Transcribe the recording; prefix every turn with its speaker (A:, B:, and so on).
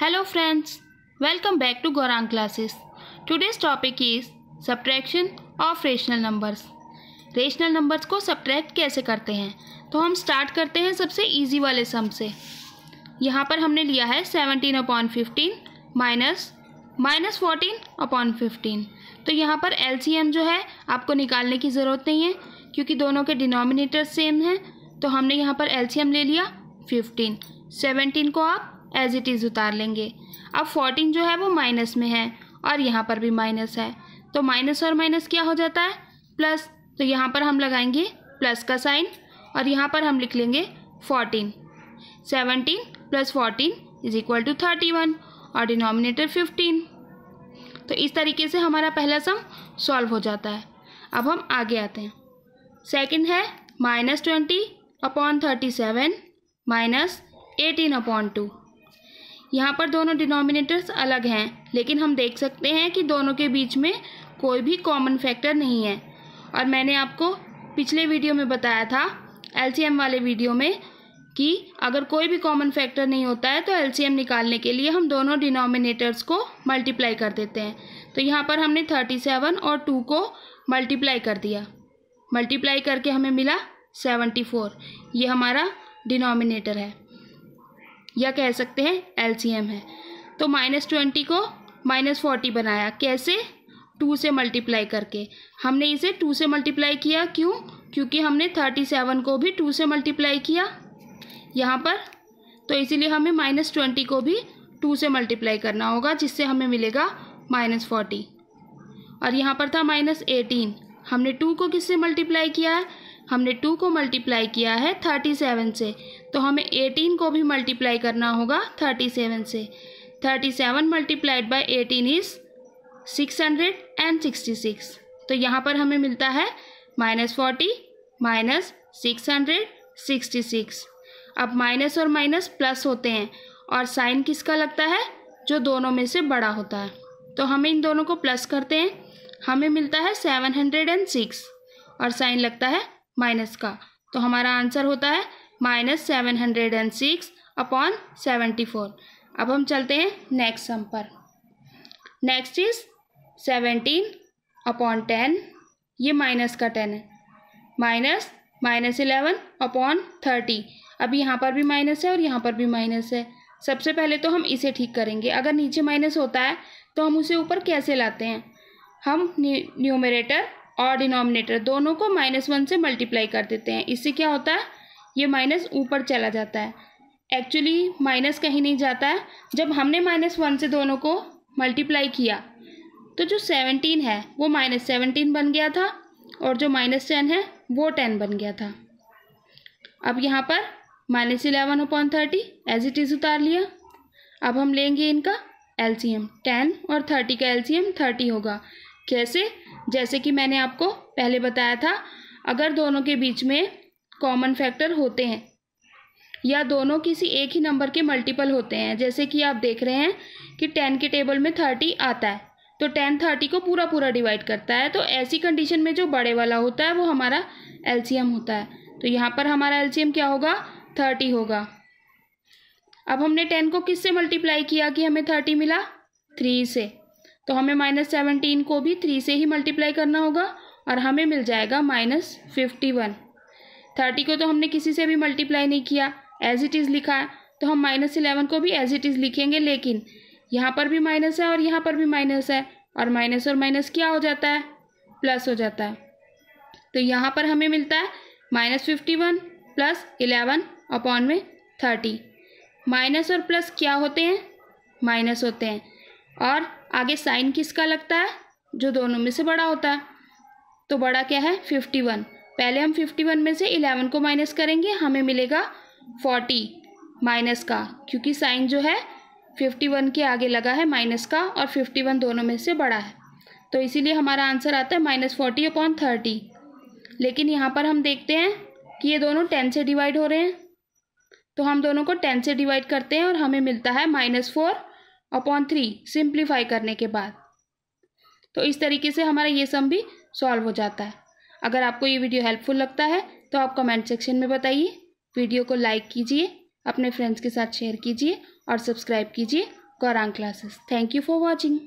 A: hello friends welcome back to Gorang classes today's topic is subtraction of rational numbers rational numbers को subtract कैसे करते हैं तो हम स्टार्ट करते हैं सबसे इजी वाले सम से यहाँ पर हमने लिया है seventeen upon fifteen minus minus fourteen upon fifteen तो यहाँ पर एल जो है आपको निकालने की ज़रूरत नहीं है क्योंकि दोनों के डिनोमिनेटर सेम हैं तो हमने यहाँ पर एल ले लिया फिफ्टीन सेवनटीन को आप एज इट इज़ उतार लेंगे अब फोर्टीन जो है वो माइनस में है और यहाँ पर भी माइनस है तो माइनस और माइनस क्या हो जाता है प्लस तो यहाँ पर हम लगाएंगे प्लस का साइन और यहाँ पर हम लिख लेंगे fourteen seventeen plus fourteen is equal to thirty one और डिनोमिनेटर फिफ्टीन तो इस तरीके से हमारा पहला सम सॉल्व हो जाता है अब हम आगे आते हैं सेकंड है minus twenty upon thirty seven minus eighteen upon two यहाँ पर दोनों डिनोमिनेटर्स अलग हैं लेकिन हम देख सकते हैं कि दोनों के बीच में कोई भी कॉमन फैक्टर नहीं है और मैंने आपको पिछले वीडियो में बताया था एल वाले वीडियो में कि अगर कोई भी कॉमन फैक्टर नहीं होता है तो एल निकालने के लिए हम दोनों डिनोमिनेटर्स को मल्टीप्लाई कर देते हैं तो यहाँ पर हमने थर्टी सेवन और टू को मल्टीप्लाई कर दिया मल्टीप्लाई करके हमें मिला सेवेंटी फोर ये हमारा डिनोमिनेटर है या कह सकते हैं एल है तो माइनस ट्वेंटी को माइनस फोर्टी बनाया कैसे टू से मल्टीप्लाई करके हमने इसे टू से मल्टीप्लाई किया क्यों क्योंकि हमने थर्टी सेवन को भी टू से मल्टीप्लाई किया यहाँ पर तो इसीलिए हमें माइनस ट्वेंटी को भी टू से मल्टीप्लाई करना होगा जिससे हमें मिलेगा माइनस फोर्टी और यहाँ पर था माइनस एटीन हमने टू को किससे मल्टीप्लाई किया है हमने टू को मल्टीप्लाई किया है थर्टी सेवन से तो हमें एटीन को भी मल्टीप्लाई करना होगा थर्टी सेवन से thirty seven multiplied by eighteen is six hundred and sixty six तो यहाँ पर हमें मिलता है minus forty minus six hundred sixty six अब माइनस और माइनस प्लस होते हैं और साइन किसका लगता है जो दोनों में से बड़ा होता है तो हमें इन दोनों को प्लस करते हैं हमें मिलता है सेवन हंड्रेड एंड सिक्स और साइन लगता है माइनस का तो हमारा आंसर होता है minus seven hundred and six upon seventy four अब हम चलते हैं नेक्स्ट सम पर next is seventeen upon ten ये माइनस का टेन है minus minus eleven upon thirty अब यहाँ पर भी माइनस है और यहाँ पर भी माइनस है सबसे पहले तो हम इसे ठीक करेंगे अगर नीचे माइनस होता है तो हम उसे ऊपर कैसे लाते हैं हम न्यूमरेटर और डिनोमिनेटर दोनों को माइनस वन से मल्टीप्लाई कर देते हैं इससे क्या होता है ये माइनस ऊपर चला जाता है एक्चुअली माइनस कहीं नहीं जाता है जब हमने माइनस वन से दोनों को मल्टीप्लाई किया तो जो सेवनटीन है वो माइनस सेवनटीन बन गया था और जो माइनस टेन है वो टेन बन गया था अब यहाँ पर minus eleven upon thirty as it is उतार लिया अब हम लेंगे इनका एलसीएम टेन और थर्टी का एलसीएम थर्टी होगा कैसे जैसे कि मैंने आपको पहले बताया था अगर दोनों के बीच में कॉमन फैक्टर होते हैं या दोनों किसी एक ही नंबर के मल्टीपल होते हैं जैसे कि आप देख रहे हैं कि टेन के टेबल में थर्टी आता है तो टेन थर्टी को पूरा पूरा डिवाइड करता है तो ऐसी कंडीशन में जो बड़े वाला होता है वो हमारा एलसीएम होता है तो यहाँ पर हमारा एलसीएम क्या होगा थर्टी होगा अब हमने टेन को किससे मल्टीप्लाई किया कि हमें थर्टी मिला थ्री से तो हमें माइनस सेवनटीन को भी थ्री से ही मल्टीप्लाई करना होगा और हमें मिल जाएगा माइनस फिफ्टी वन थर्टी को तो हमने किसी से भी मल्टीप्लाई नहीं किया एज इट इज़ लिखा है तो हम माइनस इलेवन को भी एज इट इज़ लिखेंगे लेकिन यहाँ पर भी माइनस है और यहाँ पर भी माइनस है और माइनस और माइनस क्या हो जाता है प्लस हो जाता है तो यहाँ पर हमें मिलता है minus fifty one plus eleven upon में थर्टी माइनस और प्लस क्या होते हैं माइनस होते हैं और आगे साइन किसका लगता है जो दोनों में से बड़ा होता है तो बड़ा क्या है फिफ्टी वन पहले हम 51 में से 11 को माइनस करेंगे हमें मिलेगा 40 माइनस का क्योंकि साइन जो है 51 के आगे लगा है माइनस का और 51 दोनों में से बड़ा है तो इसीलिए हमारा आंसर आता है माइनस फोर्टी अपॉन थर्टी लेकिन यहाँ पर हम देखते हैं कि ये दोनों टेन से डिवाइड हो रहे हैं तो हम दोनों को टेन से डिवाइड करते हैं और हमें मिलता है minus four upon three simplify करने के बाद तो इस तरीके से हमारा ये सम भी सॉल्व हो जाता है अगर आपको ये वीडियो हेल्पफुल लगता है तो आप कमेंट सेक्शन में बताइए वीडियो को लाइक कीजिए अपने फ्रेंड्स के साथ शेयर कीजिए और सब्सक्राइब कीजिए Gaurang classes thank you for watching